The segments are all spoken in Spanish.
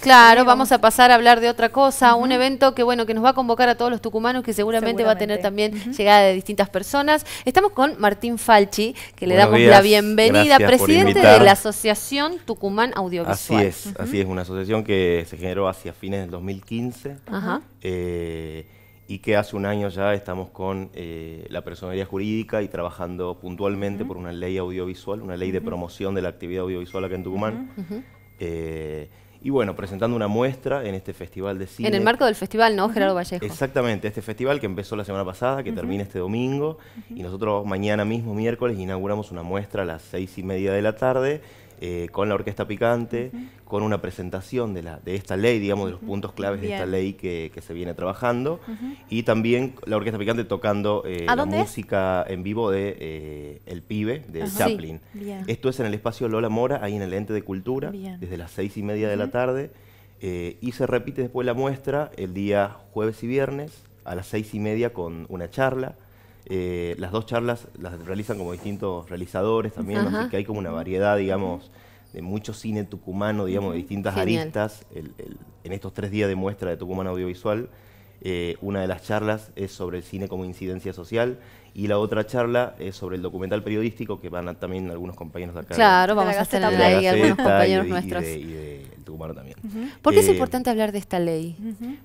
Claro, vamos a pasar a hablar de otra cosa, un evento que bueno que nos va a convocar a todos los tucumanos, que seguramente, va a tener también llegada de distintas personas. Estamos con Martín Falchi, que le damos la bienvenida, presidente de la Asociación Tucumán Audiovisual. Así es, así es, una asociación que se generó hacia fines del 2015 eh, y que hace un año ya estamos con eh, la personería jurídica y trabajando puntualmente por una ley audiovisual, una ley de promoción de la actividad audiovisual acá en Tucumán y bueno, presentando una muestra en este festival de cine. En el marco del festival, ¿no, Gerardo Vallejo? Exactamente, este festival que empezó la semana pasada, que termina este domingo, y nosotros mañana mismo, miércoles, inauguramos una muestra a las seis y media de la tarde eh, con la Orquesta Picante, con una presentación de, la, de esta ley, digamos, de los puntos claves de esta ley que, se viene trabajando, y también la Orquesta Picante tocando eh, la música en vivo de eh, El Pibe, de Chaplin. Esto es en el espacio Lola Mora, ahí en el ente de cultura, desde las seis y media de la tarde, y se repite después la muestra el día jueves y viernes a las seis y media con una charla eh, las dos charlas las realizan como distintos realizadores también, así que hay como una variedad, digamos, de mucho cine tucumano, digamos, de distintas aristas en estos tres días de muestra de Tucumán Audiovisual. Eh, una de las charlas es sobre el cine como incidencia social y la otra charla es sobre el documental periodístico que van también algunos compañeros de acá. Claro, vamos a tener ahí algunos compañeros nuestros. Y de, también. ¿Por qué es eh, importante hablar de esta ley?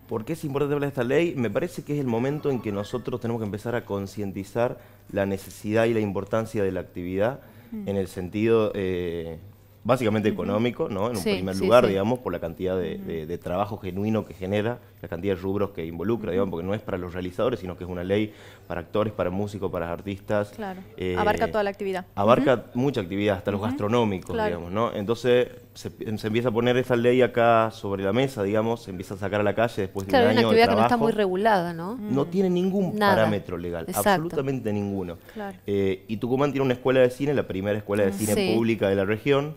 ¿Por qué es importante hablar de esta ley? Me parece que es el momento en que nosotros tenemos que empezar a concientizar la necesidad y la importancia de la actividad mm. en el sentido eh, básicamente económico, ¿no? En un primer lugar, digamos, por la cantidad de, trabajo genuino que genera, la cantidad de rubros que involucra, digamos, porque no es para los realizadores, sino que es una ley para actores, para músicos, para artistas. Claro. Eh, abarca toda la actividad. Abarca mucha actividad, hasta los gastronómicos, digamos, ¿no? Entonces se, empieza a poner esa ley acá sobre la mesa, digamos, se empieza a sacar a la calle después de un año Claro, una actividad que no está muy regulada, ¿no? No mm. tiene ningún parámetro legal, absolutamente ninguno. Claro. Eh, y Tucumán tiene una escuela de cine, la primera escuela de mm, cine pública de la región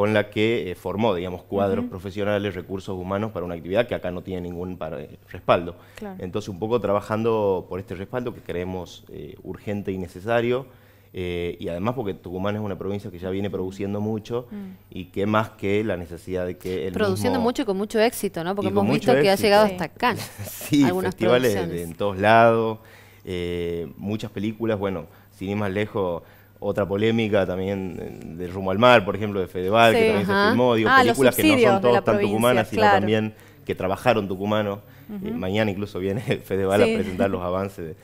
con la que eh, formó, digamos, cuadros profesionales, recursos humanos para una actividad que acá no tiene ningún eh, respaldo. Entonces, un poco trabajando por este respaldo que creemos eh, urgente y necesario, y además porque Tucumán es una provincia que ya viene mm. produciendo mucho, mm. y que más que la necesidad de que el Produciendo mucho y con mucho éxito, ¿no? Porque hemos visto que ha llegado hasta acá. sí, festivales en todos lados, muchas películas, bueno, sin ir más lejos otra polémica también eh, del Rumbo al Mar, por ejemplo, de Fedeval, que también se filmó, digo, ah, películas que no son todas tan tucumanas, sino también que trabajaron tucumanos. Eh, mañana incluso viene Fedeval a presentar los avances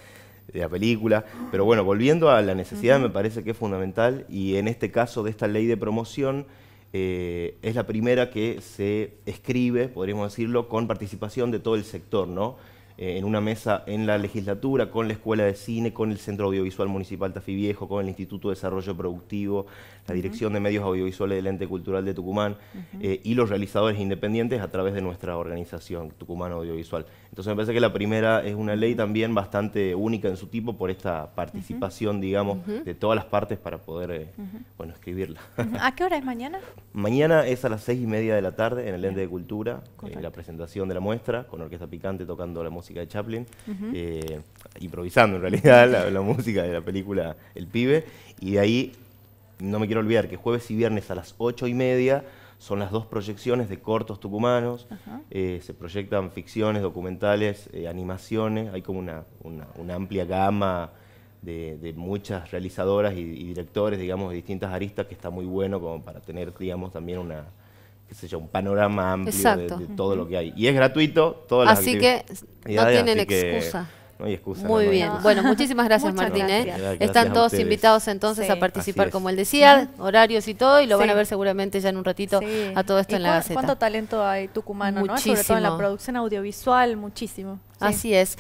de, la película. Pero bueno, volviendo a la necesidad, me parece que es fundamental, y en este caso de esta ley de promoción, eh, es la primera que se escribe, podríamos decirlo, con participación de todo el sector, ¿no? Eh, en una mesa en la legislatura, con la Escuela de Cine, con el Centro Audiovisual Municipal viejo con el Instituto de Desarrollo Productivo, la Dirección de Medios Audiovisuales del Ente Cultural de Tucumán eh, y los realizadores independientes a través de nuestra organización Tucumán Audiovisual. Entonces me parece que la primera es una ley también bastante única en su tipo por esta participación, digamos, de todas las partes para poder, eh, bueno, escribirla. ¿A qué hora es mañana? Mañana es a las seis y media de la tarde en el Ente de Cultura, la presentación de la muestra con Orquesta Picante tocando la música de Chaplin, eh, improvisando en realidad la, música de la película El Pibe. Y de ahí, no me quiero olvidar que jueves y viernes a las ocho y media son las dos proyecciones de cortos tucumanos. Eh, se proyectan ficciones, documentales, eh, animaciones. Hay como una, amplia gama de, muchas realizadoras y directores, digamos, de distintas aristas que está muy bueno como para tener, digamos, también una qué sé yo, un panorama amplio de, todo lo que hay. Y es gratuito, todas las Así que no tienen excusa. No hay excusa. Muy bien. Bueno, muchísimas gracias, Martín. ¿eh? Están todos invitados entonces a participar, como él decía, horarios y todo, y lo van a ver seguramente ya en un ratito a todo esto en la Gaceta. ¿Cuánto talento hay tucumano, muchísimo. sobre todo en la producción audiovisual? Muchísimo. Así es.